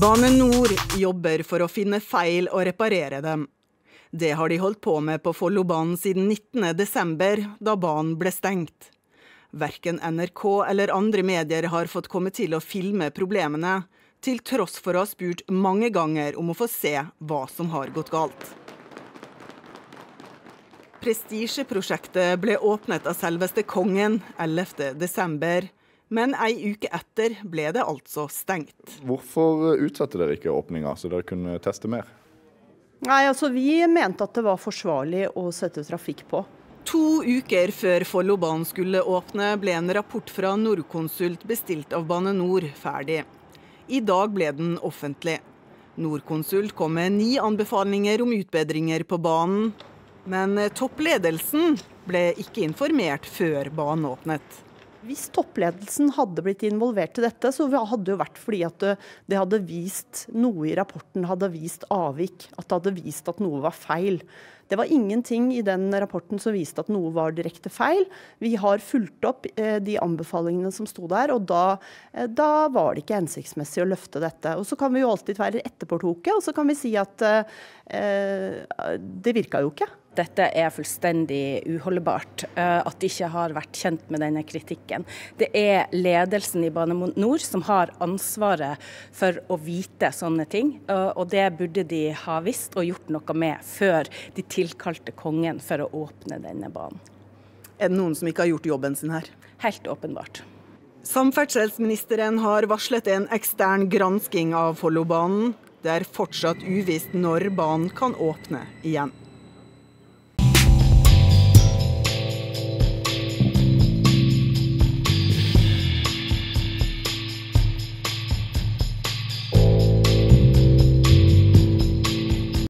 Bane Nor jobber for å finne feil og reparere dem. Det har de holdt på med på Follobanen siden 19.12., da banen ble stengt. Verken NRK eller andre medier har fått komme til å filme problemene, til tross for å ha spurt mange ganger om å få se hva som har gått galt. Prestisjeprosjektet ble åpnet av selveste kongen 11.12. Men ei uke etter ble det altså stengt. Hvorfor utsatte dere ikke åpninga, så dere kunne teste mer? Nei, altså Vi mente at det var forsvarlig å sette trafikk på. To uker før Follobanen skulle åpne, ble en rapport fra Nordkonsult bestilt av Bane Nor ferdig. I dag ble den offentlig. Nordkonsult kom med ni anbefalinger om utbedringer på banen. Men toppledelsen ble ikke informert før banen åpnet. Hvis toppledelsen hadde blitt involvert i dette, så hadde det jo vært fordi at det hadde vist noe i rapporten hadde vist avvik. At det hadde vist at noe var feil. Det var ingenting i den rapporten som viste at noe var direkte feil. Vi har fulgt opp eh, de anbefalingene som sto der, og da, eh, da var det ikke hensiktsmessig å løfte dette. Og Så kan vi jo alltid være etterpåkloke, og så kan vi si at eh, eh det virka jo ikke dette er fullstendig uholdbart. Eh, at de ikke har vært kjent med denne kritikken. Det er ledelsen i Bane NOR som har ansvaret for å vite sånne ting. Eh, og det burde de ha visst og gjort noe med før de tilkalte kongen for å åpne denne banen. Er det noen som ikke har gjort jobben sin her? Helt åpenbart. Samferdselsministeren har varslet en ekstern gransking av Follobanen. Det er fortsatt uvisst når banen kan åpne igjen.